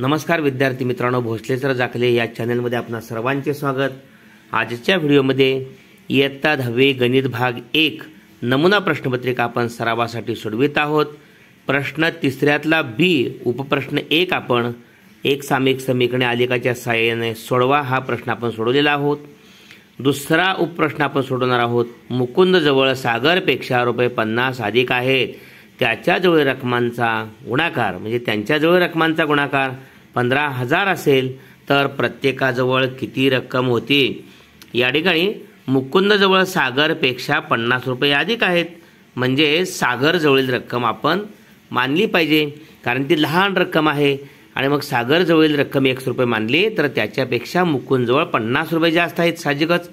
नमस्कार विद्यार्थी मित्रांनो भोसलेसर जाखले या चॅनलमध्ये आपणा सर्वांचे स्वागत आजच्या व्हिडिओमध्ये इयत्ता दहावी गणित भाग एक नमुना प्रश्नपत्रिका आपण सरावासाठी सोडवित आहोत प्रश्न तिसऱ्यातला बी उपप्रश्न एक आपण एक सामिक समीकरणे आलेखाच्या सहाय्याने सोडवा हा प्रश्न आपण सोडवलेला आहोत दुसरा उपप्रश्न आपण सोडवणार आहोत मुकुंदजवळ सागरपेक्षा रुपये पन्नास अधिक आहेत त्याच्याजवळ रकमांचा गुणाकार म्हणजे त्यांच्याजवळ रकमांचा गुणाकार पंधरा हजार असेल तर प्रत्येकाजवळ किती रक्कम होती या ठिकाणी मुकुंदजवळ सागरपेक्षा पन्नास रुपये अधिक आहेत म्हणजे सागरजवळील रक्कम आपण मानली पाहिजे कारण ती लहान रक्कम आहे आणि मग सागरजवळील रक्कम एकशे रुपये मानली तर त्याच्यापेक्षा मुकुंदजवळ पन्नास रुपये जास्त आहेत साहजिकच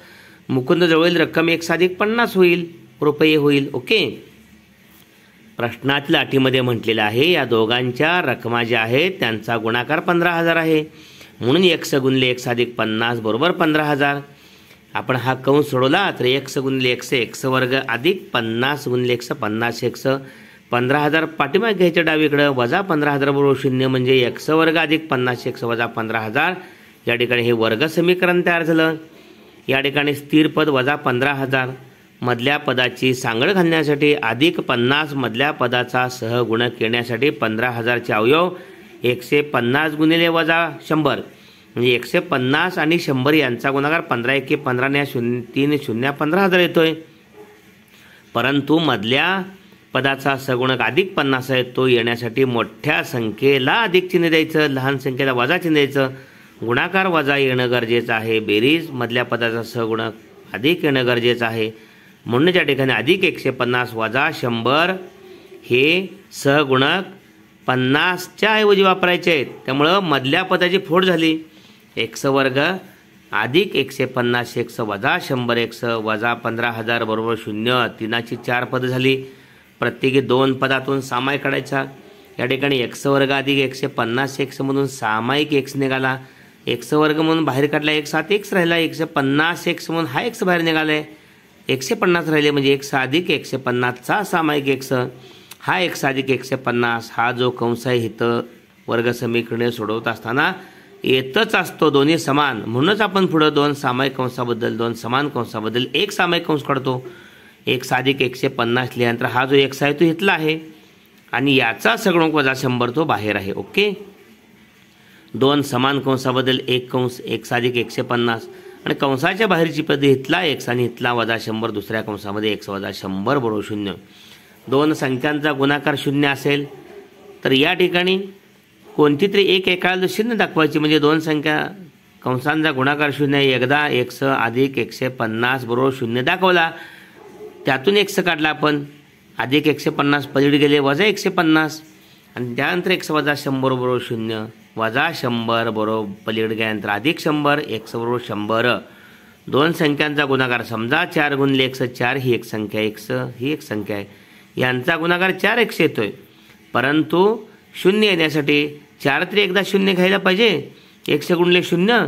मुकुंदजवळील रक्कम एक साधिक पन्नास होईल रुपये होईल ओके प्रश्नातील अटीमध्ये म्हटलेलं आहे या दोघांच्या रकमा ज्या आहेत त्यांचा गुणाकार पंधरा हजार आहे म्हणून स गुणले एक अधिक पन्नास बरोबर पंधरा हजार आपण हा कंस सोडवला तर स गुणले एकशे स वर्ग अधिक पन्नास गुणले एकशे पन्नास स पंधरा हजार पाठीमाग घ्यायच्या डावीकडं वजा पंधरा हजार बरोबर शून्य म्हणजे स वर्ग अधिक पन्नास एकस वजा पंधरा हजार या ठिकाणी हे वर्ग समीकरण तयार झालं या ठिकाणी स्थिरपद वजा पंधरा हजार मधल्या पदाची सांगड घालण्यासाठी अधिक पन्नास मधल्या पदाचा सहगुणक येण्यासाठी पंधरा हजारचे अवयव एकशे पन्नास गुणिले वजा शंभर म्हणजे एकशे पन्नास आणि शंभर यांचा गुणाकार पंधरा एके पंधराने शून्य तीन शून्य पंधरा हजार येतोय परंतु मधल्या पदाचा सगुणक अधिक पन्नास आहे तो येण्यासाठी मोठ्या संख्येला अधिक चिन्ह द्यायचं लहान संख्येला वजा चिन्ह द्यायचं गुणाकार वजा येणं गरजेचं आहे बेरीज मधल्या पदाचा सगुणक अधिक येणं गरजेचं आहे म्हणून या ठिकाणी अधिक एकशे पन्नास वजा शंभर हे सहगुणक पन्नासच्या ऐवजी वापरायचे आहेत त्यामुळं मधल्या पदाची फोड झाली एकस वर्ग अधिक एकशे पन्नास एकस वजा शंभर एकस वजा पंधरा हजार बरोबर शून्य तीनाची चार पदं झाली प्रत्येकी दोन पदातून सामाय काढायचा या ठिकाणी एक्स वर्ग अधिक एकशे पन्नास एक्समधून सामायिक एक्स निघाला एक्स वर्ग म्हणून बाहेर काढला एक सात एक्स राहिला एकशे पन्नास एक्स म्हणून हा एक्स बाहेर निघाला आहे एकशे पन्नास राहिले म्हणजे एक साधिक एकशे पन्नासचा सामायिक स हा एक साधिक एकशे पन्नास हा जो कंस आहे इथं वर्गसमीकरणे सोडवत असताना येतच असतो दोन्ही समान म्हणूनच आपण पुढं दोन सामायिक कंसाबद्दल दोन समान कंसाबद्दल एक सामायिक कंस काढतो एक साधिक एकशे पन्नास लिहिल्यानंतर हा जो एक्स आहे तो इथला आहे आणि याचा सगळं वजा शंभर तो बाहेर आहे ओके दोन समान कंसाबद्दल एक कंस एक साधिक एकशे पन्नास आणि कंसाच्या बाहेरची पदे इथला एक्स आणि इथला वजा शंभर दुसऱ्या कंसामध्ये एक्स वजा शंभर बरोबर शून्य दोन संख्यांचा गुणाकार शून्य असेल तर या ठिकाणी कोणती तरी एक एकाला शून्य दाखवायची म्हणजे दोन संख्या कंसांचा गुणाकार शून्य एकदा एकशे अधिक एकशे पन्नास बरोबर शून्य दाखवला त्यातून एकशे काढला आपण अधिक एकशे पन्नास पलीड गेले वजा एकशे पन्नास आणि त्यानंतर एक्स वजा शंभर बरोबर शून्य वजा शंभर बरोबर पलीकडे गेल्यानंतर अधिक शंभर एक्स बरोबर शंभर दोन संख्यांचा गुणाकार समजा चार गुणले एकशे चार ही एक संख्या एकस ही एक संख्या आहे यांचा गुणाकार चार एकशे येतो आहे परंतु शून्य येण्यासाठी चार तरी एकदा शून्य घ्यायला पाहिजे एकशे गुणले शून्य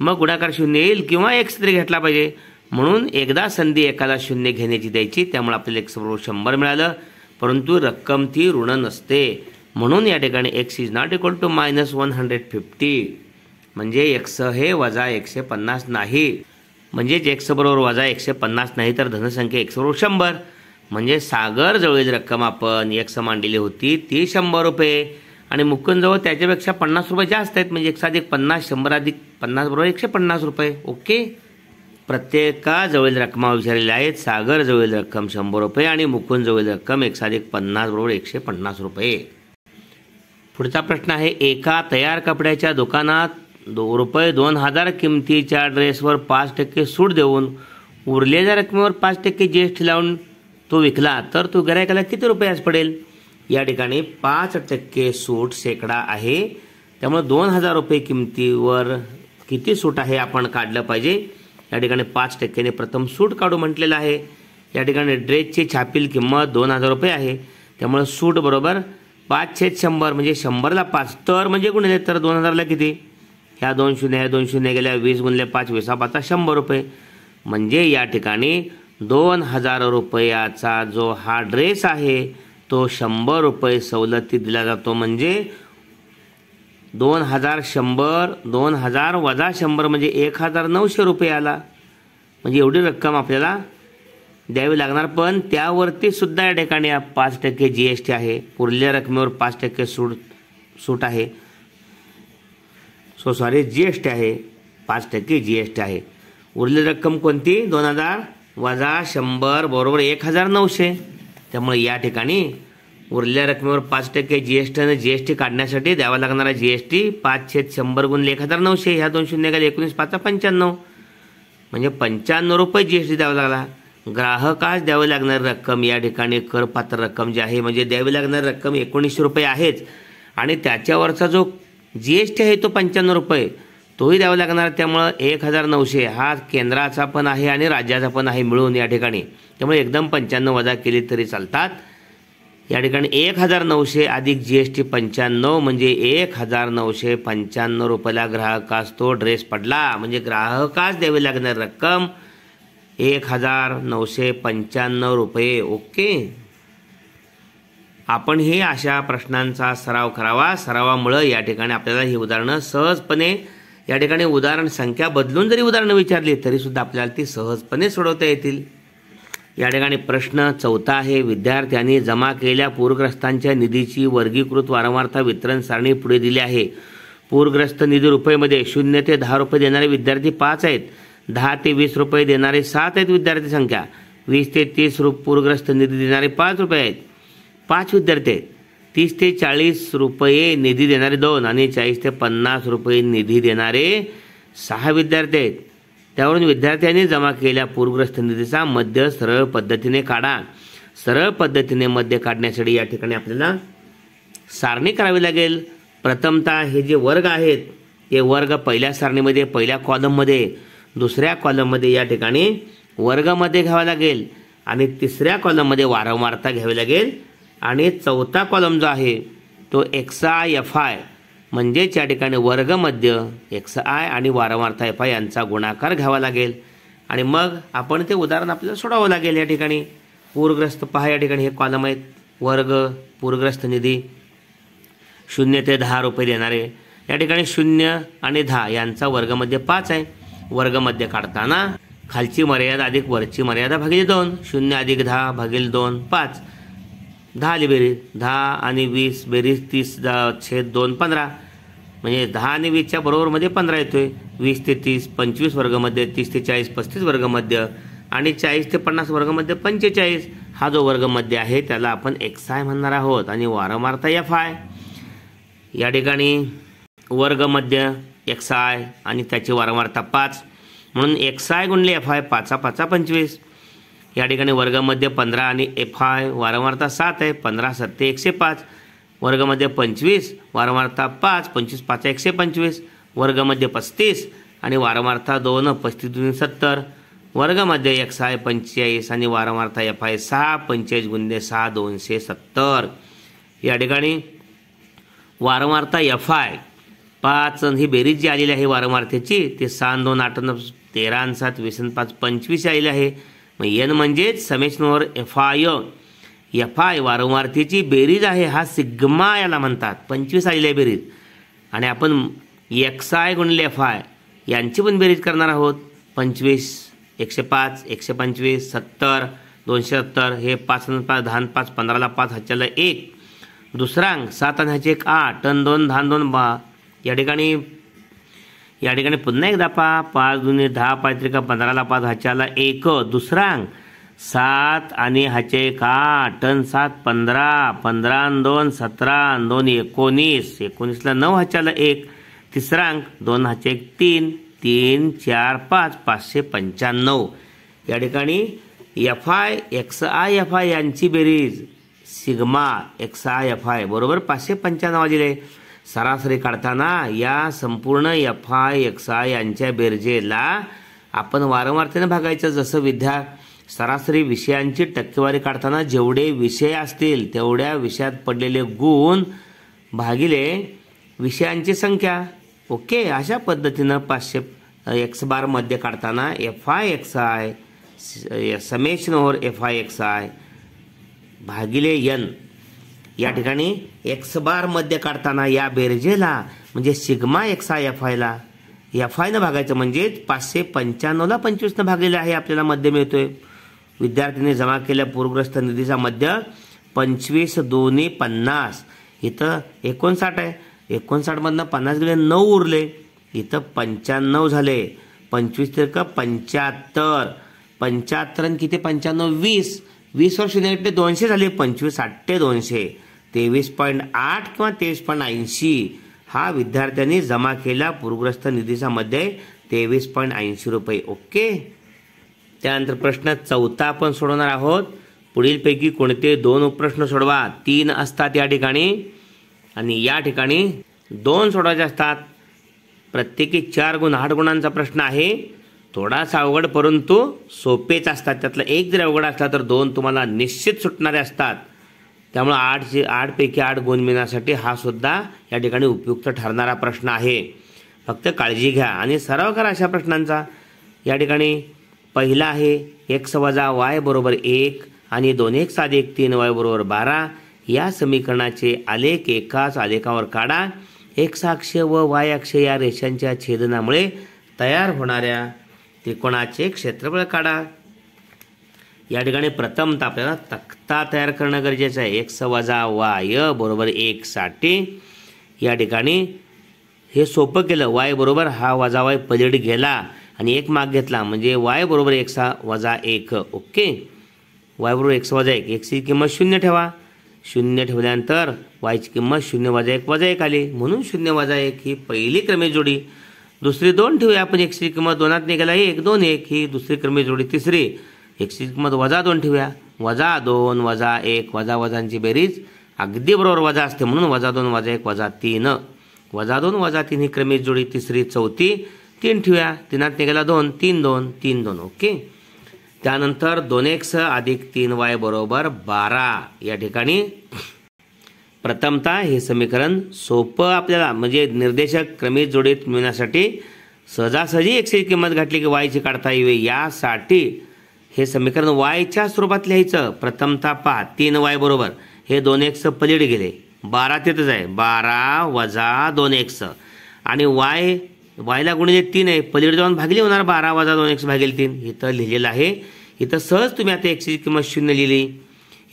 मग गुणाकार शून्य येईल किंवा एकशे तरी घेतला पाहिजे म्हणून एकदा संधी एकाला शून्य घेण्याची द्यायची त्यामुळे आपल्याला एक बरोबर शंभर मिळालं परंतु रक्कम ती ऋण नसते म्हणून या ठिकाणी X is not equal to minus one hundred fifty म्हणजे एक्स हे वजा एकशे पन्नास नाही म्हणजेच एक्सबरोबर वजा एकशे पन्नास नाही तर धनसंख्या एक्स बरोबर शंभर म्हणजे सागर जवळील रक्कम आपण एक्स मांडलेली होती ती शंभर रुपये आणि मुकुंदजवळ त्याच्यापेक्षा पन्नास रुपये जास्त आहेत म्हणजे एक अधिक पन्नास शंभर अधिक पन्नास बरोबर एकशे पन्नास रुपये ओके प्रत्येकाजवळील रक्कमा विचारलेल्या आहेत सागर सागरजवळील रक्कम शंभर रुपये आणि मुकुंदजवळील रक्कम एक अधिक पन्नास बरोबर एकशे पन्नास रुपये पुढचा प्रश्न आहे एका तयार कपड्याच्या दुकानात दो रुपये दोन हजार किमतीच्या ड्रेसवर पाच टक्के सूट देऊन उरलेल्या रकमेवर पाच टक्के जी लावून तो विकला तर तो गिरायकाला किती रुपयास पडेल या ठिकाणी पाच टक्के सूट शेकडा आहे त्यामुळे दोन हजार रुपये किमतीवर किती सूट आहे आपण काढलं पाहिजे या ठिकाणी पाच टक्क्याने प्रथम सूट काढू म्हटलेलं आहे या ठिकाणी ड्रेसची छापील किंमत दोन हजार रुपये आहे त्यामुळे सूट बरोबर पाच छेद शंभर म्हणजे शंभरला पाच तर म्हणजे गुणले तर दोन हजारला किती ह्या दोन शून्य ह्या दोन शून्य गेल्या वीस गुणले पाच हा पाचा शंभर रुपये म्हणजे या ठिकाणी दोन हजार रुपयाचा जो हा ड्रेस आहे तो शंभर रुपये सवलती दिला जातो म्हणजे दोन हजार शंभर दोन हजार वजा शंभर म्हणजे एक हजार नऊशे रुपये आला म्हणजे एवढी रक्कम आपल्याला द्यावी लागणार पण त्यावरती सुद्धा या ठिकाणी पाच टक्के जी एस टी आहे पुरल्या रकमेवर पाच टक्के सूट सूट आहे so sorry G S T आहे पाच टक्के जी एस टी आहे उरली रक्कम कोणती दोन हजार वजा शंभर बरोबर एक हजार नऊशे त्यामुळे या ठिकाणी उरल्या रकमेवर पाच टक्के जी एस टी आणि जी एस टी काढण्यासाठी द्यावा लागणारा जी एस टी पाच छेद शंभर गुणले एक हजार नऊशे ह्या दोन शून्य गेले एकोणीस पाच पंच्याण्णव म्हणजे पंच्याण्णव रुपये जी एस टी द्यावा लागला ग्राहकास द्यावी लागणारी रक्कम या ठिकाणी करपात्र रक्कम जी आहे म्हणजे द्यावी लागणारी रक्कम एकोणीसशे रुपये आहेच आणि त्याच्यावरचा जो जी एस टी आहे तो पंच्याण्णव रुपये तोही द्यावा लागणार त्यामुळं एक हजार नऊशे हा केंद्राचा पण आहे आणि राज्याचा पण आहे मिळून या ठिकाणी त्यामुळे एकदम पंच्याण्णव वजा केली तरी चालतात या ठिकाणी एक हजार नऊशे अधिक जी एस टी पंच्याण्णव म्हणजे एक हजार नऊशे पंच्याण्णव रुपयाला ग्राहकास तो ड्रेस पडला म्हणजे ग्राहकास द्यावी लागणारी रक्कम एक हजार नऊशे पंच्याण्णव रुपये ओके आपण हे अशा प्रश्नांचा सराव करावा सरावामुळं या ठिकाणी आपल्याला ही उदाहरणं सहजपणे या ठिकाणी उदाहरण संख्या बदलून जरी उदाहरणं विचारली तरीसुद्धा आपल्याला ती सहजपणे सोडवता येतील या ठिकाणी प्रश्न चौथा आहे विद्यार्थ्यांनी जमा केलेल्या पूरग्रस्तांच्या निधीची वर्गीकृत वारंवारता वितरण सारणी पुढे दिली आहे पूरग्रस्त निधी रुपयेमध्ये शून्य ते दहा रुपये देणारे विद्यार्थी पाच आहेत दहा ते वीस रुपये देणारे सात आहेत विद्यार्थी संख्या वीस ते तीस रु पूरग्रस्त निधी देणारे पाच रुपये आहेत पाच विद्यार्थी आहेत तीस ते चाळीस रुपये निधी देणारे दोन आणि चाळीस ते पन्नास रुपये निधी देणारे सहा विद्यार्थी आहेत त्यावरून विद्यार्थ्यांनी जमा केलेल्या पूरग्रस्त निधीचा मध्य सरळ पद्धतीने काढा सरळ पद्धतीने मध्य काढण्यासाठी या ठिकाणी आपल्याला सारणी करावी लागेल प्रथमता हे जे वर्ग आहेत हे वर्ग पहिल्या सारणीमध्ये पहिल्या कॉलममध्ये दुसऱ्या कॉलममध्ये या ठिकाणी वर्गमध्ये घ्यावा लागेल आणि तिसऱ्या कॉलममध्ये वारंवारता घ्यावी लागेल आणि चौथा कॉलम जो आहे तो एक्स आय एफ आय म्हणजेच या ठिकाणी वर्गमध्य एक्स आय आणि वारंवारता एफ आय यांचा गुणाकार घ्यावा लागेल आणि मग आपण ते उदाहरण आपल्याला सोडावं लागेल या ठिकाणी पूरग्रस्त पहा या ठिकाणी हे कॉलम आहेत वर्ग पूरग्रस्त निधी शून्य ते दहा रुपये देणारे या ठिकाणी शून्य आणि दहा यांचा वर्गमध्ये पाच आहे वर्गमध्ये काढताना खालची मर्यादा अधिक वरची मर्यादा भागिले दोन शून्य अधिक दहा भागिले दोन पाच आली बेरीज दहा आणि वीस बेरीज तीस दहा छेद दोन पंधरा म्हणजे दहा आणि वीसच्या बरोबरमध्ये पंधरा येतो आहे वीस ते तीस पंचवीस वर्गमध्ये तीस ते चाळीस पस्तीस वर्गमध्य आणि चाळीस ते पन्नास वर्गमध्ये पंचेचाळीस हा जो वर्गमध्ये आहे त्याला आपण एक्साय म्हणणार आहोत आणि वारंवारता एफ आय या ठिकाणी वर्गमध्य एक्स आय आणि त्याची वारंवारता पाच म्हणून एक्स आय गुणले एफ आय पाचा पाचा पंचवीस या ठिकाणी वर्गामध्ये पंधरा आणि एफ आय वारंवारता सात आहे पंधरा सत्ते एकशे पाच वर्गमध्ये पंचवीस वारंवारता पाच पंचवीस पाच एकशे पंचवीस वर्गमध्ये पस्तीस आणि वारंवारता दोन पस्तीस दोन सत्तर वर्गमध्ये एक्स आय पंचेचाळीस आणि वारंवारता एफ आय सहा पंचेचाळीस गुणले सहा दोनशे सत्तर या ठिकाणी वारंवारता एफ आय पाच ही बेरीज जी आलेली आहे वारंवारतेची ते सहा दोन आठ तेरा सात वीस पाच पंचवीस आलेली आहे मग एन म्हणजेच समेशनवर एफ आय एफ आय वारंवारतेची बेरीज आहे हा सिग्मा याला म्हणतात पंचवीस आलेली आहे बेरीज आणि आपण एक्स आय गुणले एफ आय यांची पण बेरीज करणार आहोत पंचवीस एकशे पाच एकशे पंचवीस सत्तर दोनशे सत्तर हे पाच अन पाच दहा पाच पंधराला पाच हच्याला एक दुसरांग सात आणि ह्याचे एक आठ टन दोन दहा दोन बा या ठिकाणी या ठिकाणी पुन्हा एकदा पहा पाच दोन्ही दहा पाच त्रिका पंधराला पाच हाच्याला एक दुसरा सात आणि हाचे एक आठ टन सात पंधरा पंधरा दोन सतरा दोन एकोणीस एकोणीसला नऊ हाच्याला एक तिसरांक दोन हाचे एक तीन तीन चार पाच पाचशे पंच्याण्णव या ठिकाणी F I X I F I यांची बेरीज sigma X I F I बरोबर पाचशे पंच्याण्णव दिले सरासरी काढताना या संपूर्ण एफ आय एक्स आय यांच्या बेरजेला आपण वारंवारतेने भागायचं जसं विद्या सरासरी विषयांची टक्केवारी काढताना जेवढे विषय असतील तेवढ्या विषयात पडलेले गुण भागिले विषयांची संख्या ओके अशा पद्धतीनं पाचशे एक्स बारमध्ये काढताना F I X I summation or F I X I भागिले यन या ठिकाणी एक्स बार मध्य काढताना या बेरजेला म्हणजे सिग्मा एक्सा एफ आयला एफ आयनं भागायचं म्हणजेच पाचशे पंच्याण्णवला पंचवीसनं भागलेलं आहे आपल्याला मध्य मिळतोय विद्यार्थ्यांनी जमा केल्या पूरग्रस्त निधीचा मध्य पंचवीस दोन्ही पन्नास इथं एकोणसाठ आहे एकोणसाठमधनं पन्नास गेले नऊ उरले इथं पंच्याण्णव झाले पंचवीस तर का पंच्याहत्तर पंच्याहत्तर किती पंच्याण्णव वीस वीस वर्ष दोनशे झाले पंचवीस आठ ते दोनशे तेवीस पॉईंट आठ किंवा तेवीस पॉईंट ऐंशी हा विद्यार्थ्यांनी जमा केला पूरग्रस्त निधीचा मध्ये तेवीस पॉईंट ऐंशी रुपये ओके त्यानंतर प्रश्न चौथा आपण सोडवणार आहोत पुढीलपैकी कोणते दोन उपप्रश्न सोडवा तीन असतात या ठिकाणी आणि या ठिकाणी दोन सोडवायचे असतात प्रत्येकी चार गुण आठ गुणांचा प्रश्न आहे थोडासा अवघड परंतु सोपेच असतात त्यातला एक जर अवघड असला तर दोन तुम्हाला निश्चित सुटणारे असतात त्यामुळं आठशे आठपैकी आठ गुण मिळण्यासाठी हा सुद्धा या ठिकाणी उपयुक्त ठरणारा प्रश्न आहे फक्त काळजी घ्या आणि सराव करा अशा प्रश्नांचा या ठिकाणी पहिला आहे एक्स वजा वाय बरोबर एक आणि दोन एक सात तीन वाय बरोबर बारा या समीकरणाचे आलेख एकाच आलेखावर काढा एक्स अक्ष व वाय अक्ष या रेषांच्या छेदनामुळे तयार होणाऱ्या त्रिकोणाचे क्षेत्रफळ काढा या ठिकाणी प्रथमतः आपल्याला तक्ता तयार करणं गरजेचं आहे एक्स वजा वाय बरोबर एक साठी या ठिकाणी हे सोपं केलं वाय बरोबर हा वजा वाय पलीड गेला आणि एक माग घेतला म्हणजे वाय बरोबर एक सा वजा एक ओके वाय बरोबर एक्स वजा एक एक्सची किंमत शून्य ठेवा शून्य ठेवल्यानंतर वायची किंमत शून्य वजा एक वजा एक आली म्हणून शून्य वजा एक ही पहिली क्रमे जोडी दुसरी दोन ठेवूया आपण एक्सची किंमत दोनात निघाला एक दोन एक ही दुसरी क्रमे जोडी तिसरी एकशे किंमत वजा दोन ठेवूया वजा दोन वजा एक वजा वजांची बेरीज अगदी बरोबर वजा असते म्हणून वजा दोन वजा एक वजा तीन वजा दोन वजा तीन ही क्रमिक जोडी तिसरी चौथी तीन ठेवूया तीनात निघाला दोन तीन दोन तीन दोन ओके त्यानंतर दोन एक स अधिक तीन वाय बरोबर बारा या ठिकाणी प्रथमता हे समीकरण सोपं आपल्याला म्हणजे निर्देशक क्रमित जोडीत मिळण्यासाठी सहजासहजी एकशे किंमत घातली की वायची काढता येईल यासाठी हे समीकरण वायच्या स्वरूपात लिहायचं प्रथमता पहा तीन वाय बरोबर हे दोन एक्स पलीड गेले बारा तिथंच आहे बारा वजा दोन एक्स आणि वाय वायला गुणिले तीन आहे पलीड जाऊन भागली होणार बारा वजा दोन एक्स भागेल तीन इथं लिहिलेलं आहे इथं सहज तुम्ही आता एक्सची किंमत शून्य लिहिली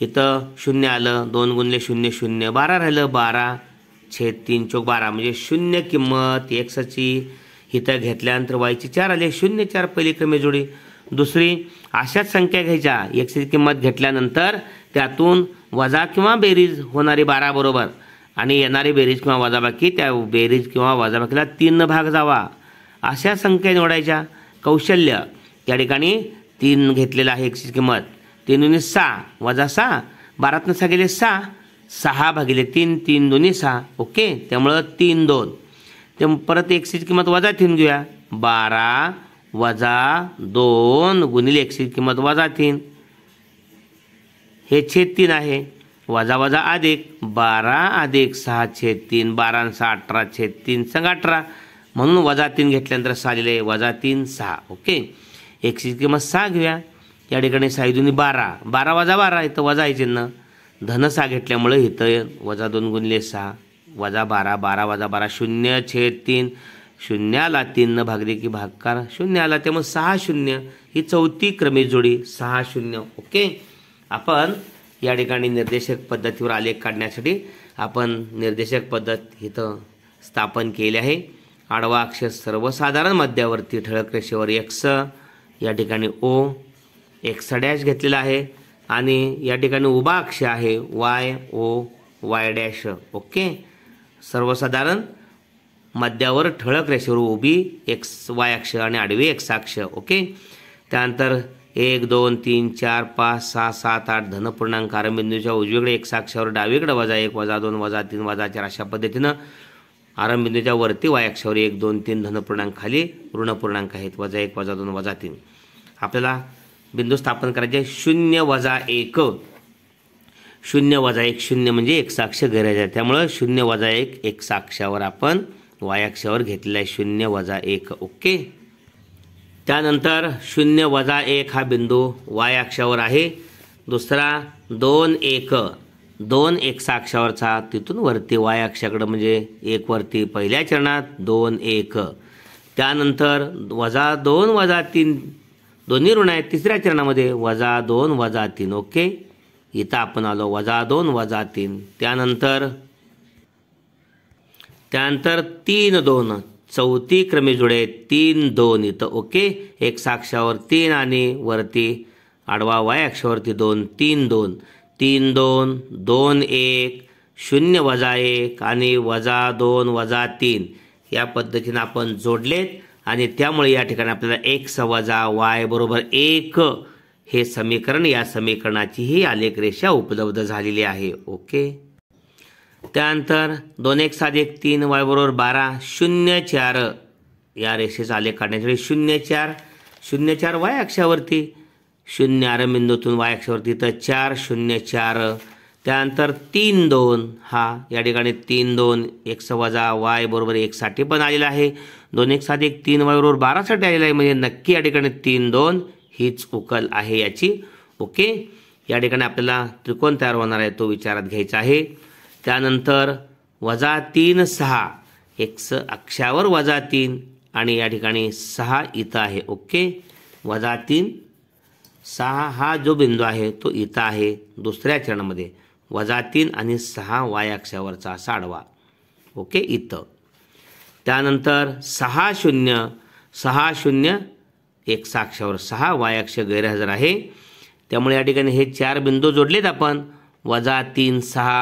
इथं शून्य आलं दोन गुणले शून्य शून्य बारा राहिलं बारा छे तीन चौक बारा म्हणजे शून्य किंमत एक्सची इथं घेतल्यानंतर वायची चार आले शून्य चार पहिली कमी जोडी दुसरी अशाच संख्या घ्यायच्या एकशेची किंमत घेतल्यानंतर त्यातून वजा किंवा बेरीज होणारी बारा बरोबर आणि येणारी बेरीज किंवा वजाबाकी त्या बेरीज किंवा वजाबाकीला तीन भाग जावा अशा संख्या निवडायच्या कौशल्य त्या ठिकाणी तीन घेतलेलं आहे एकशे किंमत तीन सहा वजा सहा बारातनं सहा गेले सहा सहा भागिले तीन तीन दोन्ही सहा ओके त्यामुळं तीन दोन ते परत एकशेची किंमत वजा तीन घेऊया बारा वजा दोन गुणिले एकशे किंमत वजा तीन हे छेद तीन आहे वजा वजा अधिक बारा अधिक सहा छेद तीन बारा सहा अठरा छेद तीन सांगा अठरा म्हणून वजा तीन घेतल्यानंतर सहा वजा तीन सहा ओके एकशे किंमत सहा घेऊया या ठिकाणी सहा दुनी बारा बारा वजा बारा इथं वजा आहे चिन्ह धन सहा घेतल्यामुळे इथं वजा दोन गुणले सहा वजा बारा बारा वजा बारा शून्य छेद तीन शून्याला तीननं भागले की भागकार शून्य आला त्यामुळे सहा शून्य ही चौथी क्रमे जोडी सहा शून्य ओके आपण या ठिकाणी निर्देशक पद्धतीवर आलेख काढण्यासाठी आपण निर्देशक पद्धत इथं स्थापन केली आहे आडवा अक्ष सर्वसाधारण मध्यावरती ठळक रेषेवर एक्स या ठिकाणी ओ एक्स डॅश घेतलेला आहे आणि या ठिकाणी उभा अक्ष आहे Y O Y dash okay सर्वसाधारण मध्यावर ठळक रेषेवर उभी एक्स वाय अक्ष आणि आडवी साक्ष ओके त्यानंतर एक दोन तीन चार पाच सहा सात आठ धनपूर्णांक आरमबिंदूच्या उजवीकडे एक साक्ष्यावर डावीकडे वजा एक वजा दोन वजा तीन वजा चार अशा पद्धतीनं आरमबिंदूच्या वरती वायाक्षावर एक दोन तीन धनपूर्णांक खाली ऋणपूर्णांक आहेत वजा एक वजा दोन वजा तीन आपल्याला बिंदू स्थापन करायचे शून्य वजा एक शून्य वजा एक शून्य म्हणजे एकसाक्ष साक्ष आहे त्यामुळं शून्य वजा एक एक साक्षावर आपण वायाक्षावर घेतलेला आहे शून्य वजा एक ओके त्यानंतर शून्य वजा एक हा बिंदू वायाक्षावर आहे दुसरा दोन एक दोन एक अक्षावरचा तिथून वरती वाय अक्षाकडं म्हणजे एक वरती पहिल्या चरणात दोन एक त्यानंतर वजा दोन वजा तीन दोन्ही ऋण आहेत तिसऱ्या चरणामध्ये वजा दोन वजा तीन ओके इथं आपण आलो वजा दोन वजा तीन त्यानंतर त्यानंतर तीन दोन चौथी क्रमी जुळे तीन दोन इथं ओके एक साक्षावर तीन आणि वरती आडवा वाय अक्षावरती दोन तीन दोन तीन दोन दोन एक शून्य वजा एक आणि वजा दोन वजा तीन या पद्धतीनं आपण जोडलेत आणि त्यामुळे या ठिकाणी आपल्याला एक स वजा वाय बरोबर एक हे समीकरण या समीकरणाचीही आलेख रेषा उपलब्ध झालेली आहे ओके त्यानंतर दोन एक सात एक तीन वाय बरोबर बारा शून्य चार या रेषेचा आलेख काढण्यासाठी शून्य चार शून्य चार वाय अक्षावरती शून्य आर बिंदूतून वाय अक्षावरती तर चार शून्य चार त्यानंतर तीन दोन हा या ठिकाणी तीन दोन एक वजा वाय बरोबर एकसाठी पण आलेला आहे दोन एक सात एक तीन वाय बरोबर बारासाठी आलेला आहे म्हणजे नक्की या ठिकाणी तीन दोन हीच उकल आहे याची ओके या ठिकाणी आपल्याला त्रिकोण तयार होणार आहे तो विचारात घ्यायचा आहे त्यानंतर वजा तीन सहा एक स अक्षावर वजा तीन आणि या ठिकाणी सहा इथं आहे ओके वजा तीन सहा हा जो बिंदू आहे तो इथं आहे दुसऱ्या चरणामध्ये वजा तीन आणि सहा वाय अक्षावरचा साडवा ओके इथं त्यानंतर सहा शून्य सहा शून्य एक साक्षावर सहा वाय अक्ष गैरहजर आहे त्यामुळे या ठिकाणी हे चार बिंदू जोडलेत आपण वजा तीन सहा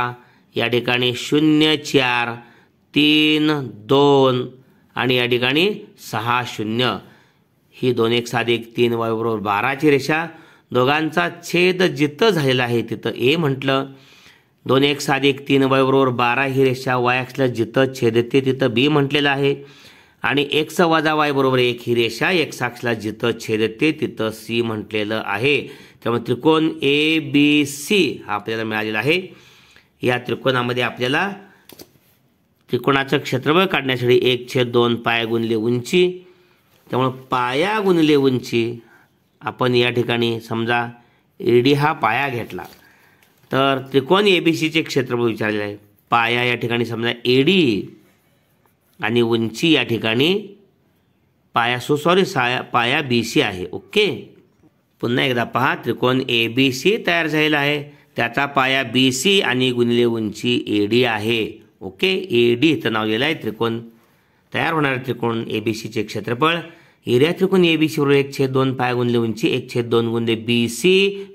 या ठिकाणी शून्य चार तीन दोन आणि या ठिकाणी सहा शून्य ही दोन एक साध एक तीन वयबरोबर बाराची रेषा दोघांचा छेद जिथं झालेला आहे तिथं ए म्हटलं दोन एक साधिक एक तीन वयबरोबर बारा ही रेषा वाय वायक्सला जिथं येते तिथं बी म्हटलेलं आहे आणि एक्स वजा वाय बरोबर एक ही रेषा एक्साक्षला जिथं येते तिथं सी म्हटलेलं आहे त्यामुळे त्रिकोण ए बी सी हा आपल्याला मिळालेला आहे या त्रिकोणामध्ये आपल्याला त्रिकोणाचं क्षेत्रफळ काढण्यासाठी एक छेद दोन पाया गुणले उंची त्यामुळं पाया गुणले उंची आपण या ठिकाणी समजा एडी हा पाया घेतला तर त्रिकोण ए बी सीचे क्षेत्रफळ विचारले आहे पाया या ठिकाणी समजा एडी आणि उंची या ठिकाणी पाया सो सॉरी साया पाया बी सी आहे ओके पुन्हा एकदा पहा त्रिकोण ए बी सी तयार झालेला आहे त्याचा पाया बी सी आणि गुणिले उंची ए डी आहे ओके ए डी इथं नाव लिहिलं आहे त्रिकोण तयार होणारे त्रिकोण ए बी सीचे क्षेत्रफळ एरिया त्रिकोण ए बी सी बरोबर एक छेद दोन पाया गुणले उंची एक छेद दोन गुणले बी सी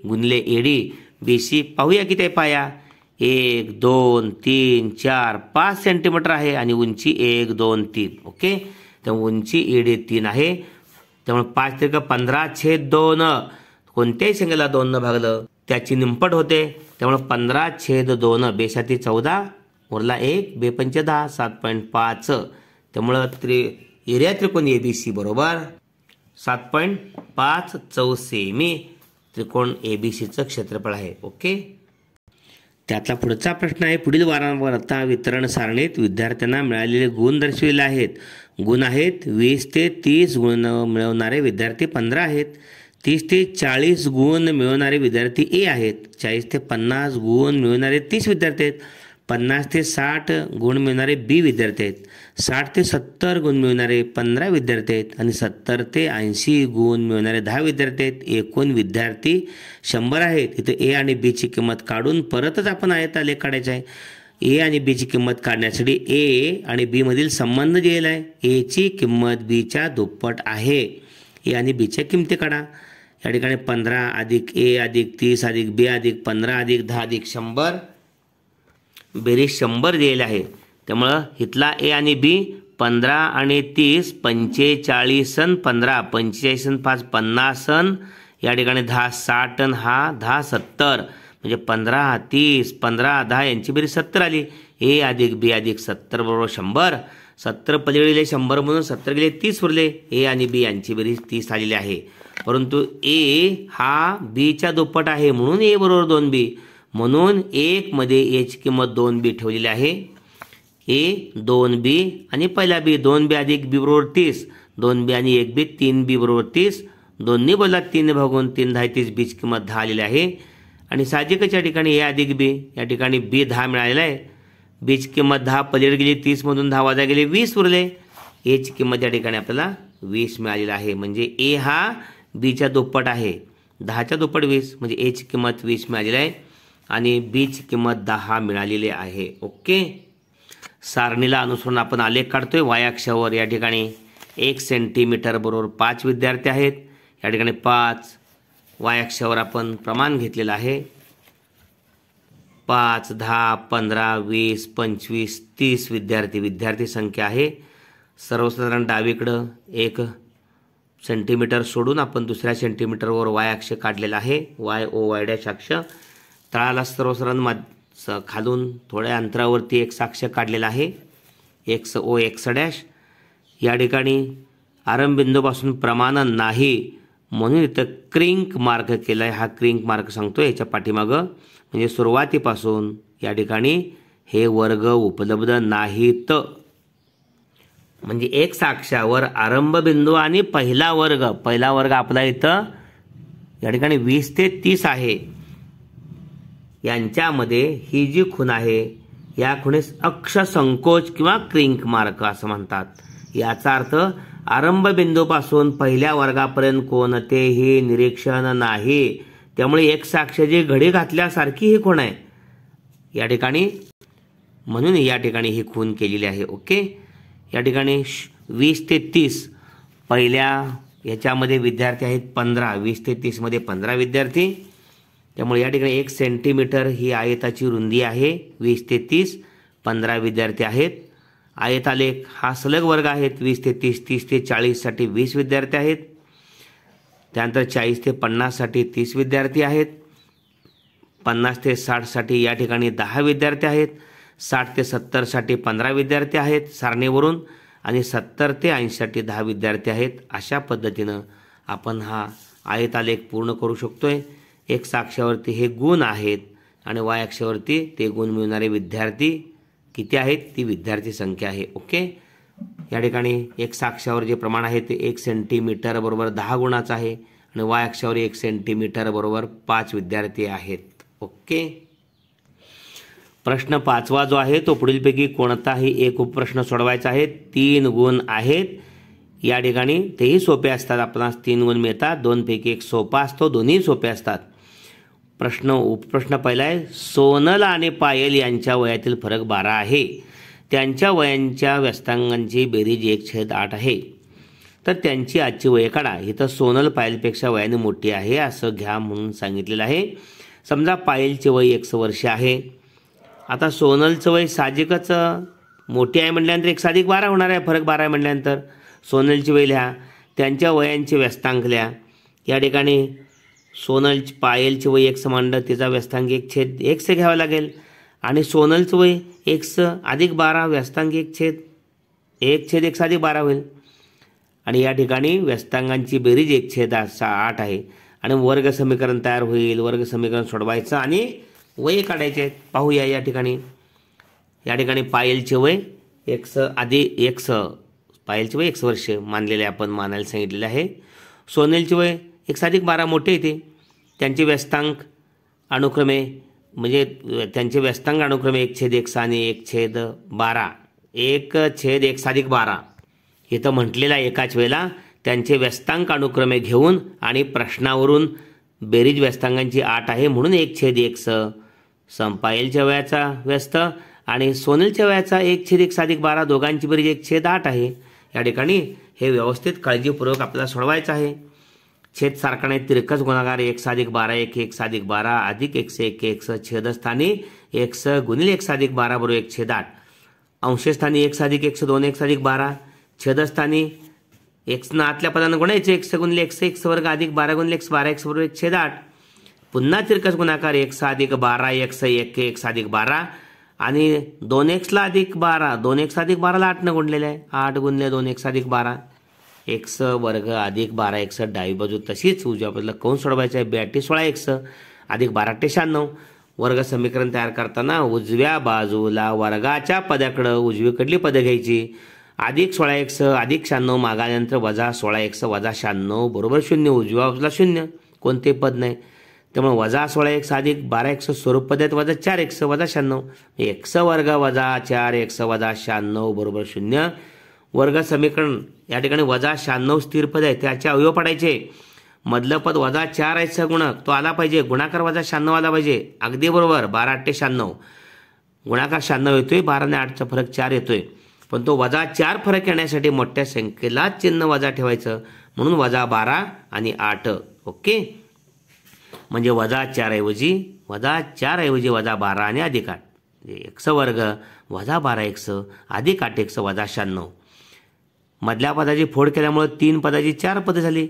गुणले ए डी बी सी पाहूया किती आहे पाया एक दोन तीन चार पाच सेंटीमीटर आहे आणि उंची एक दोन तीन ओके तर उंची ए डी तीन आहे त्यामुळे पाच त्रिक पंधरा छेद दोन कोणत्याही संख्येला दोन न भागलं त्याची निंपट होते त्यामुळे पंधरा छेद दोन बेशाती चौदा उरला एक बेपंच दहा सात पॉईंट पाच त्यामुळं त्रि एरिया त्रिकोण ए बी सी बरोबर सात पॉईंट पाच चौ सेमी त्रिकोण ए बी सीचं क्षेत्रफळ आहे ओके त्यातला पुढचा प्रश्न आहे पुढील वारंवारता वितरण सारणीत विद्यार्थ्यांना मिळालेले गुण दर्शविले आहेत गुण आहेत वीस ते तीस गुण मिळवणारे विद्यार्थी पंधरा आहेत तीस ते चाळीस गुण मिळवणारे विद्यार्थी ए आहेत चाळीस ते पन्नास गुण मिळवणारे तीस विद्यार्थी आहेत पन्नास ते साठ गुण मिळणारे बी विद्यार्थी आहेत साठ ते सत्तर गुण मिळवणारे पंधरा विद्यार्थी आहेत आणि सत्तर ते ऐंशी गुण मिळवणारे दहा विद्यार्थी आहेत एकूण विद्यार्थी शंभर आहेत इथे ए आणि बीची किंमत काढून परतच आपण आहेत आले काढायचे आहे ए आणि बीची किंमत काढण्यासाठी ए आणि बीमधील संबंध दिलेला आहे एची किंमत बीच्या दुप्पट आहे ए आणि बीच्या किमती काढा या ठिकाणी पंधरा अधिक ए अधिक तीस अधिक बी अधिक पंधरा अधिक दहा अधिक शंभर बेरीज शंभर दिलेले आहे त्यामुळं इथला ए आणि बी पंधरा आणि तीस पंचेचाळीस सन पंधरा पंचेचाळीस सन पाच पन्नास सन या ठिकाणी दहा साठ हा दहा सत्तर म्हणजे पंधरा तीस पंधरा दहा यांची बेरीज सत्तर आली ए अधिक बी अधिक सत्तर बरोबर शंभर सत्तर पलीकडे शंभर म्हणून सत्तर गेले तीस उरले ए आणि बी यांची बेरीज तीस आलेली आहे परंतु ए हा बीच्या दुप्पट आहे म्हणून ए बरोबर दोन बी म्हणून एकमध्ये एची किंमत दोन बी ठेवलेली आहे ए दोन बी आणि पहिला बी दोन बी अधिक बी बरोबर तीस दोन बी आणि एक बी तीन बी बरोबर तीस दोन्ही बोला तीन भागून तीन दहा तीस बीच किंमत दहा आलेली आहे आणि साहजिकच या ठिकाणी ए अधिक बी या ठिकाणी बी दहा मिळालेला आहे बीच किंमत दहा पलीड गेली तीसमधून दहा वाजा गेले वीस उरले एची किंमत या ठिकाणी आपल्याला वीस मिळालेला आहे म्हणजे ए हा बीच्या दुप्पट आहे दहाच्या दुप्पट वीस म्हणजे एची किंमत वीस मिळालेली आहे आणि बीची किंमत दहा मिळालेली आहे ओके सारणीला अनुसरून आपण आलेख काढतोय वायाक्षावर या ठिकाणी एक सेंटीमीटर बरोबर पाच विद्यार्थी आहेत या ठिकाणी पाच वायाक्षावर आपण प्रमाण घेतलेलं आहे पाच दहा पंधरा वीस पंचवीस तीस विद्यार्थी विद्यार्थी संख्या आहे सर्वसाधारण डावीकडं एक सेंटीमीटर सोडून आपण दुसऱ्या सेंटीमीटरवर वाय अक्ष काढलेला आहे वाय ओ वाय डॅश अक्ष तळाला सर्वसरण मा खालून थोड्या अंतरावरती एक साक्ष काढलेला आहे एक्स ओ एक्स डॅश या ठिकाणी आरंबिंदूपासून प्रमाण नाही म्हणून इथं क्रिंक मार्क केला आहे हा क्रिंक मार्क सांगतो याच्या पाठीमागं म्हणजे सुरुवातीपासून या ठिकाणी हे वर्ग उपलब्ध नाहीत म्हणजे साक्षावर आरंभ बिंदू आणि पहिला वर्ग पहिला वर्ग आपला इथं या ठिकाणी वीस ते तीस आहे यांच्यामध्ये ही जी खून आहे या खुणीस अक्ष संकोच किंवा क्रिंक मार्क असं म्हणतात याचा अर्थ आरंभ पासून पहिल्या वर्गापर्यंत कोणतेही निरीक्षण नाही त्यामुळे एक जी घडी घातल्यासारखी ही खूण आहे या ठिकाणी म्हणून या ठिकाणी ही खून केलेली आहे ओके या ठिकाणी वीस ते तीस पहिल्या याच्यामध्ये विद्यार्थी आहेत पंधरा वीस ते तीसमध्ये पंधरा विद्यार्थी त्यामुळे या ठिकाणी एक सेंटीमीटर ही आयताची रुंदी आहे वीस ते तीस पंधरा विद्यार्थी आहेत आयतालेख हा सलग वर्ग आहेत वीस ते तीस तीस ते चाळीससाठी वीस विद्यार्थी आहेत त्यानंतर चाळीस ते पन्नाससाठी तीस विद्यार्थी आहेत पन्नास ते साठसाठी या ठिकाणी दहा विद्यार्थी आहेत साठ ते सत्तरसाठी पंधरा विद्यार्थी आहेत सारणीवरून आणि सत्तर ते ऐंशीसाठी दहा विद्यार्थी आहेत अशा पद्धतीनं आपण हा आलेख पूर्ण करू शकतो आहे एक अक्षावरती हे गुण आहेत आणि वायाक्षावरती ते गुण मिळणारे विद्यार्थी किती आहेत ती विद्यार्थी संख्या आहे ओके या ठिकाणी एक साक्षावर जे प्रमाण आहे ते एक सेंटीमीटर बरोबर दहा गुणाचं आहे आणि वायाक्षावर अक्षावर एक सेंटीमीटर बरोबर पाच विद्यार्थी आहेत ओके प्रश्न पाचवा जो आहे तो पुढीलपैकी कोणताही एक उपप्रश्न सोडवायचा आहे तीन गुण आहेत या ठिकाणी तेही सोपे असतात आपणास तीन गुण मिळतात दोनपैकी एक सोपा असतो दोन्ही सोपे असतात प्रश्न उपप्रश्न पहिला आहे सोनल आणि पायल यांच्या वयातील फरक बारा आहे त्यांच्या वयांच्या व्यस्तांगांची बेरीज एक छेद आठ आहे तर त्यांची आजची वय काढा इथं सोनल पायलपेक्षा वयाने मोठी आहे असं घ्या म्हणून सांगितलेलं आहे समजा पायलचे वय एकशे वर्ष आहे आता सोनलचं वय साजिकच मोठी आहे म्हटल्यानंतर एक साधिक बारा होणार आहे फरक बारा आहे म्हटल्यानंतर सोनलची वय लिहा त्यांच्या वयांची व्यस्तांक लिहा या ठिकाणी सोनल पायलची वय एक समांडलं तिचा व्यस्तांक एक छेद से घ्यावा लागेल आणि सोनलचं वय एकसं अधिक बारा व्यस्तांक एक छेद एक छेद एक साधिक बारा होईल आणि या ठिकाणी व्यस्तांगांची बेरीज एक छेद आठ आहे आणि वर्ग समीकरण तयार होईल वर्ग समीकरण सोडवायचं आणि वय काढायचे आहेत पाहूया या ठिकाणी या ठिकाणी पायलचे वय स आधी स पायलचे वय एक्स वर्ष मानलेले आपण मानायला सांगितलेले आहे सोनेलचे वय एक अधिक बारा मोठे येते त्यांचे व्यस्तांक अनुक्रमे म्हणजे त्यांचे व्यस्तांक अनुक्रमे एक छेद एक आणि एक छेद बारा एक छेद एक साधिक बारा इथं म्हटलेला एकाच वेळेला त्यांचे व्यस्तांक अनुक्रमे घेऊन आणि प्रश्नावरून बेरीज व्यस्तांगांची आठ आहे म्हणून एक छेद एक स संपाईलच्या वयाचा व्यस्त आणि सोनीलच्या वयाचा एक छेद एक साधिक बारा दोघांची बरी एक छेद आठ आहे या ठिकाणी हे व्यवस्थित काळजीपूर्वक आपल्याला सोडवायचं आहे छेद नाही तिरकस गुणागार एक साधिक बारा एक एक साधिक बारा अधिक एकशे एक एक स छेदस्थानी एक स गुणिले एक साधिक बारा बरोबर एक छेद आठ अंशस्थानी एक साधिक एकशे दोन एक साधिक बारा छेदस्थानी एक आतल्या पदानं गुणायचे एकशे गुणले एकशे एक वर्ग अधिक बारा गुणले एकशे बारा एक बरोबर एक छेद आठ पुन्हा तिरकस गुणाकार एक अधिक बारा एक स एक एक अधिक बारा आणि दोन एक्सला अधिक बारा दोन एक्स अधिक बाराला आठनं गुणलेलं आहे आठ गुणले दोन एक्स अधिक बारा एक्स वर्ग अधिक बारा एकस डावी बाजू तशीच उजव्या बाजूला कोण सोडवायचं आहे ब्याटी सोळा एक्स अधिक बारा ते शहाण्णव वर्ग समीकरण तयार करताना उजव्या बाजूला वर्गाच्या पदाकडं उजवीकडली पदं घ्यायची अधिक सोळा एक्स अधिक शहाण्णव मागाल्यानंतर वजा सोळा एक्स वजा शहाण्णव बरोबर शून्य उजव्या बाजूला शून्य कोणते पद नाही त्यामुळे वजा सोळा एक साधिक बारा एक्स स्वरूप पद्धत वजा चार एक्स वजा शहाण्णव एक्स वर्ग वजा चार एक्स वजा शहाण्णव बरोबर शून्य वर्ग समीकरण या ठिकाणी वजा शहाण्णव स्थिर पद आहे त्याचे अवयव पडायचे मधलं पद वजा चार आहे सगुणक तो आला पाहिजे गुणाकार वजा शहाण्णव आला पाहिजे अगदी बरोबर बारा आठ ते शहाण्णव गुणाकार शहाण्णव येतोय बारा आणि आठचा फरक चार येतोय पण तो वजा चार फरक येण्यासाठी मोठ्या संख्येला चिन्ह वजा ठेवायचं म्हणून वजा बारा आणि आठ ओके म्हणजे वजा चारऐवजी वजा चारऐवजी वजा बारा आणि अधिक आठ म्हणजे एक्स वर्ग वजा बारा एक्स अधिक आठ एक्स वजा शहाण्णव मधल्या पदाची फोड केल्यामुळं तीन पदाची चार पदं झाली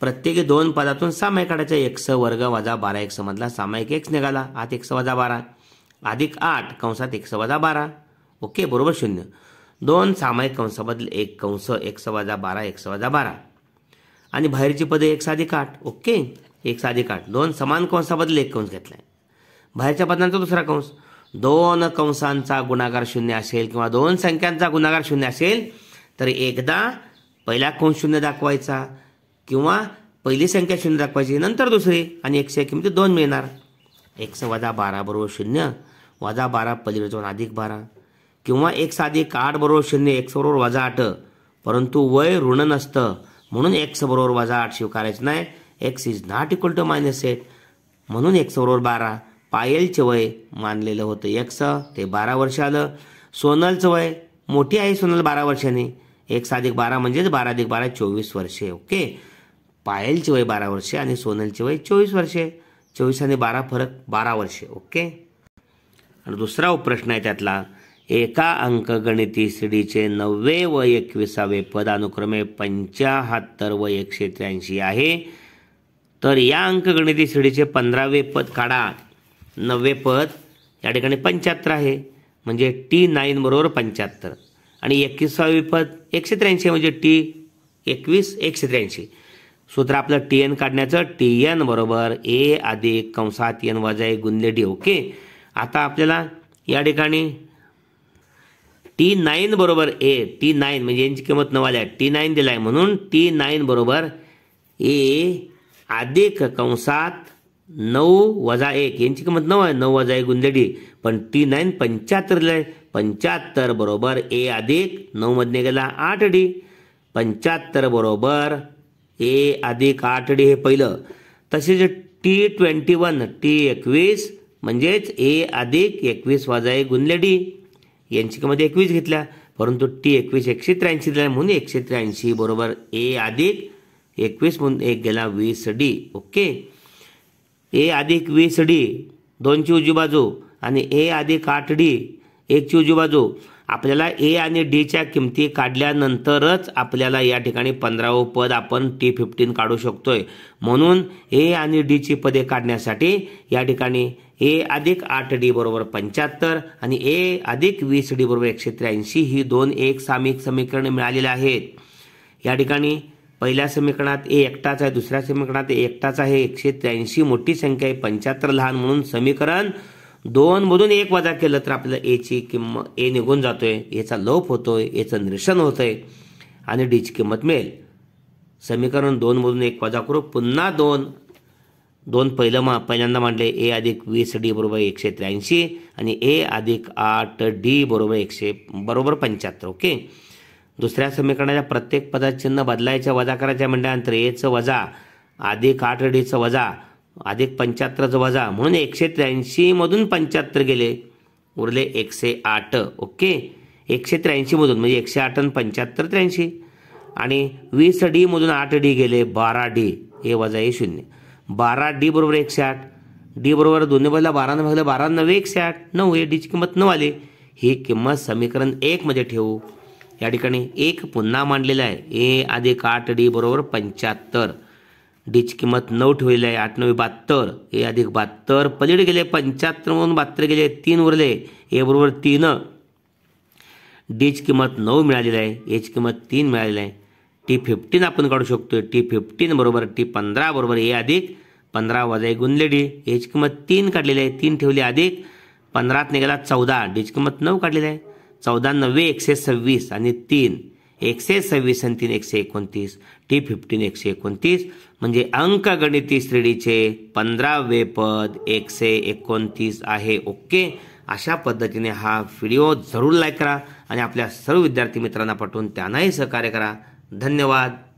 प्रत्येकी दोन पदातून सामायिक काढायचा एक्स वर्ग वजा बारा समधला सामायिक एक निघाला आत एक्स वजा बारा अधिक आठ कंसात एक्स वजा बारा ओके बरोबर शून्य दोन सामायिक कंसाबद्दल एक कंस एक्स वजा बारा एक्स वजा बारा आणि बाहेरची पदं एक अधिक आठ ओके एक साधी काठ दोन समान कंसाबद्दल एक कंस घेतला आहे बाहेरच्या पदांचा दुसरा कंस दोन कंसांचा गुणाकार शून्य असेल किंवा दोन संख्यांचा गुणाकार शून्य असेल तर एकदा पहिला कंस शून्य दाखवायचा किंवा पहिली संख्या शून्य दाखवायची नंतर दुसरी आणि एकशे किमती दोन मिळणार एक वजा बारा बरोबर शून्य वजा बारा पलीकडे दोन अधिक बारा किंवा एक साधी आठ बरोबर शून्य एक बरोबर वजा आठ परंतु वय ऋण नसतं म्हणून एक बरोबर वजा आठ स्वीकारायचं नाही X is not equal to minus eight म्हणून एक्स बरोबर बारा पायलचे वय मानलेलं होतं एक्स ते बारा वर्ष आलं सोनलचं वय मोठी आहे सोनल बारा वर्षाने एक अधिक बारा म्हणजेच बारा अधिक बारा चोवीस वर्षे ओके पायलचे वय बारा वर्षे आणि सोनलचे वय चोवीस वर्षे चोवीस आणि बारा फरक बारा वर्षे ओके आणि दुसरा प्रश्न आहे त्यातला एका अंक गणिती सीडीचे नववे व एकविसावे पद पंच्याहत्तर व एकशे त्र्याऐंशी आहे तर या अंकगणिती शिडीचे पंधरावे पद काढा नववे पद या ठिकाणी पंच्याहत्तर आहे म्हणजे टी नाईन बरोबर पंच्याहत्तर आणि एकवीसावे पद एकशे त्र्याऐंशी म्हणजे टी एकवीस एकशे त्र्याऐंशी सूत्र आपलं टी एन काढण्याचं टी एन बरोबर ए अधिक कंसात एन वाजा ए गुंदे डी ओके आता आपल्याला या ठिकाणी टी नाईन बरोबर ए टी नाईन म्हणजे यांची किंमत नवाली आहे टी नाईन दिला आहे म्हणून टी नाईन बरोबर ए अधिक कंसात नऊ वजा एक यांची किंमत नऊ आहे नऊ वजा एक गुंजडी पण टी नाईन पंच्याहत्तरला आहे पंच्याहत्तर बरोबर ए अधिक नऊमधने गेला आठ डी पंच्याहत्तर बरोबर ए अधिक आठ डी हे पहिलं तसेच टी ट्वेंटी वन टी एकवीस म्हणजेच ए अधिक एकवीस वजा एक गुंदले डी यांची किंमत एकवीस घेतल्या परंतु टी एकवीस एकशे त्र्याऐंशी दिला म्हणून एकशे त्र्याऐंशी बरोबर ए अधिक एकवीस म्हणून एक गेला वीस डी ओके ए अधिक वीस डी दोनची उजी बाजू आणि ए अधिक आठ डी एकची उजी बाजू आपल्याला ए आणि डीच्या किमती काढल्यानंतरच आपल्याला या ठिकाणी पंधरावं पद आपण टी फिफ्टीन काढू शकतोय म्हणून ए आणि डीची पदे काढण्यासाठी या ठिकाणी ए अधिक आठ डी बरोबर पंच्याहत्तर आणि ए अधिक वीस डी बरोबर एकशे त्र्याऐंशी ही दोन एक सामिक समीकरण मिळालेली आहेत या ठिकाणी पहिल्या समीकरणात ए एकटाच आहे दुसऱ्या समीकरणात ए एकटाच आहे एकशे त्र्याऐंशी मोठी संख्या आहे पंच्याहत्तर लहान म्हणून समीकरण दोन मधून एक वजा केलं तर आपल्याला एची किंमत ए निघून जातोय याचा लोप होतोय याचं निरसन होतंय आणि डीची किंमत मिळेल समीकरण दोनमधून एक वजा करू पुन्हा दोन दोन पहिलं मा पहिल्यांदा मांडले ए अधिक वीस डी बरोबर एकशे त्र्याऐंशी आणि ए अधिक आठ डी बरोबर एकशे बरोबर पंच्याहत्तर ओके दुसऱ्या समीकरणाच्या प्रत्येक पदात चिन्ह बदलायच्या वजा करायच्या म्हणल्यानंतर एचं वजा अधिक आठ डीचं वजा अधिक पंच्याहत्तरचं वजा म्हणून एकशे त्र्याऐंशीमधून पंच्याहत्तर गेले उरले एकशे आठ ओके एकशे त्र्याऐंशीमधून म्हणजे एकशे आठ आणि पंच्याहत्तर त्र्याऐंशी आणि वीस डीमधून आठ डी गेले बारा डी हे वजा हे शून्य बारा डी बरोबर एकशे आठ डी बरोबर दोन्ही बाजूला बारा भागलं बारा नव्हे एकशे आठ नऊ ए डीची किंमत नऊ आली ही किंमत समीकरण एकमध्ये ठेवू या ठिकाणी एक पुन्हा मांडलेला आहे ए अधिक आठ डी बरोबर पंच्याहत्तर डीची किंमत नऊ ठेवलेली आहे आठ नऊ बहात्तर ए अधिक बहात्तर पलीड गेले पंच्याहत्तर पंच्याहत्तरमधून बहात्तर गेले तीन उरले ए बरोबर तीन डीची किंमत नऊ मिळालेली आहे एची किंमत तीन मिळालेली आहे टी फिफ्टीन आपण काढू शकतो टी फिफ्टीन बरोबर टी पंधरा बरोबर ए अधिक पंधरा वजा एक गुणले डी एची किंमत तीन काढलेली आहे तीन ठेवली अधिक पंधरात निघाला चौदा डीची किंमत नऊ काढलेली आहे चौदा नव्वे एकशे सव्वीस आणि तीन एकशे सव्वीस आणि तीन एकशे एकोणतीस टी फिफ्टीन एकशे एकोणतीस म्हणजे अंक गणिती श्रेणीचे पंधरावे पद एकशे एकोणतीस आहे ओके अशा पद्धतीने हा व्हिडिओ जरूर लाईक करा आणि आपल्या सर्व विद्यार्थी मित्रांना पाठवून त्यांनाही सहकार्य करा धन्यवाद